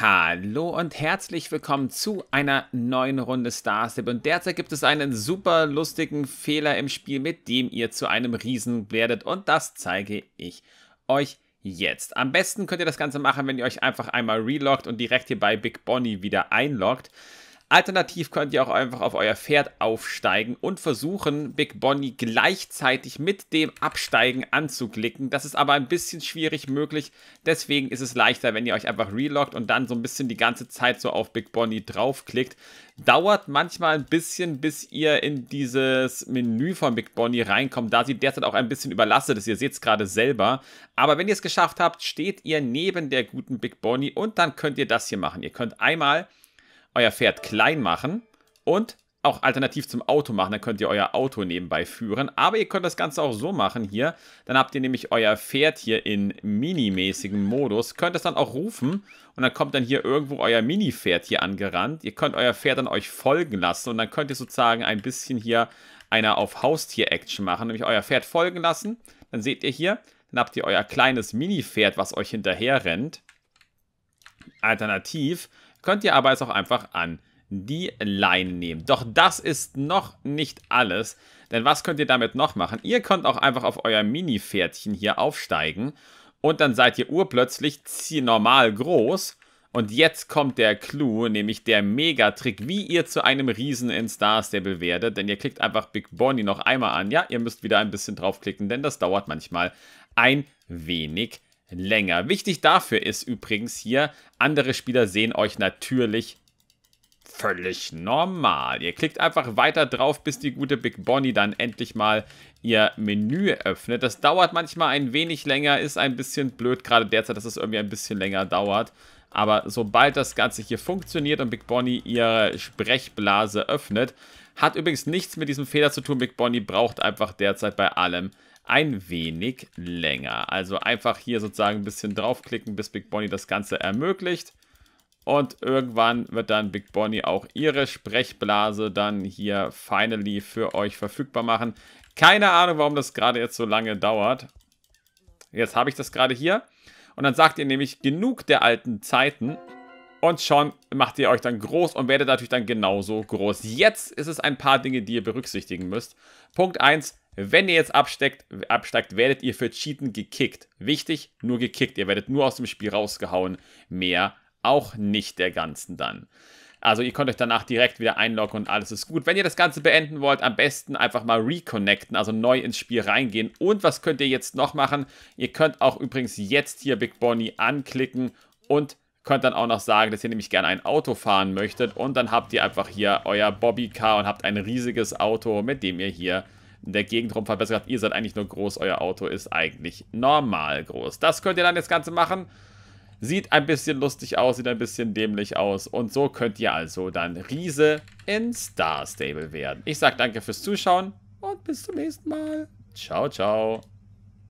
Hallo und herzlich willkommen zu einer neuen Runde Star Und derzeit gibt es einen super lustigen Fehler im Spiel, mit dem ihr zu einem Riesen werdet. Und das zeige ich euch jetzt. Am besten könnt ihr das Ganze machen, wenn ihr euch einfach einmal reloggt und direkt hier bei Big Bonnie wieder einloggt. Alternativ könnt ihr auch einfach auf euer Pferd aufsteigen und versuchen, Big Bonnie gleichzeitig mit dem Absteigen anzuklicken. Das ist aber ein bisschen schwierig möglich. Deswegen ist es leichter, wenn ihr euch einfach reloggt und dann so ein bisschen die ganze Zeit so auf Big Bonnie draufklickt. Dauert manchmal ein bisschen, bis ihr in dieses Menü von Big Bonnie reinkommt, da sie derzeit auch ein bisschen überlastet ist. Ihr seht es gerade selber. Aber wenn ihr es geschafft habt, steht ihr neben der guten Big Bonnie und dann könnt ihr das hier machen. Ihr könnt einmal euer Pferd klein machen und auch alternativ zum Auto machen. Dann könnt ihr euer Auto nebenbei führen. Aber ihr könnt das Ganze auch so machen hier. Dann habt ihr nämlich euer Pferd hier in minimäßigem Modus. Könnt es dann auch rufen und dann kommt dann hier irgendwo euer Mini-Pferd hier angerannt. Ihr könnt euer Pferd dann euch folgen lassen und dann könnt ihr sozusagen ein bisschen hier einer auf Haustier-Action machen. Nämlich euer Pferd folgen lassen. Dann seht ihr hier, dann habt ihr euer kleines Mini-Pferd, was euch hinterher rennt. Alternativ Könnt ihr aber es auch einfach an die Leine nehmen. Doch das ist noch nicht alles, denn was könnt ihr damit noch machen? Ihr könnt auch einfach auf euer Mini-Pferdchen hier aufsteigen und dann seid ihr urplötzlich normal groß und jetzt kommt der Clou, nämlich der Megatrick, wie ihr zu einem Riesen in Star Stable werdet. Denn ihr klickt einfach Big Bonnie noch einmal an. Ja, ihr müsst wieder ein bisschen draufklicken, denn das dauert manchmal ein wenig länger. Wichtig dafür ist übrigens hier, andere Spieler sehen euch natürlich völlig normal. Ihr klickt einfach weiter drauf, bis die gute Big Bonnie dann endlich mal ihr Menü öffnet. Das dauert manchmal ein wenig länger, ist ein bisschen blöd, gerade derzeit, dass es irgendwie ein bisschen länger dauert. Aber sobald das Ganze hier funktioniert und Big Bonnie ihre Sprechblase öffnet, hat übrigens nichts mit diesem Fehler zu tun. Big Bonnie braucht einfach derzeit bei allem ein wenig länger. Also einfach hier sozusagen ein bisschen draufklicken, bis Big Bonnie das Ganze ermöglicht. Und irgendwann wird dann Big Bonnie auch ihre Sprechblase dann hier finally für euch verfügbar machen. Keine Ahnung, warum das gerade jetzt so lange dauert. Jetzt habe ich das gerade hier. Und dann sagt ihr nämlich genug der alten Zeiten. Und schon macht ihr euch dann groß und werdet natürlich dann genauso groß. Jetzt ist es ein paar Dinge, die ihr berücksichtigen müsst. Punkt 1, wenn ihr jetzt absteckt, absteigt, werdet ihr für Cheaten gekickt. Wichtig, nur gekickt. Ihr werdet nur aus dem Spiel rausgehauen. Mehr auch nicht der ganzen dann. Also ihr könnt euch danach direkt wieder einloggen und alles ist gut. Wenn ihr das Ganze beenden wollt, am besten einfach mal reconnecten, also neu ins Spiel reingehen. Und was könnt ihr jetzt noch machen? Ihr könnt auch übrigens jetzt hier Big Bonnie anklicken und Könnt dann auch noch sagen, dass ihr nämlich gerne ein Auto fahren möchtet und dann habt ihr einfach hier euer Bobby-Car und habt ein riesiges Auto, mit dem ihr hier in der Gegend rumfahrt. Besser gesagt, ihr seid eigentlich nur groß, euer Auto ist eigentlich normal groß. Das könnt ihr dann das Ganze machen. Sieht ein bisschen lustig aus, sieht ein bisschen dämlich aus. Und so könnt ihr also dann Riese in Star Stable werden. Ich sage danke fürs Zuschauen und bis zum nächsten Mal. Ciao, ciao.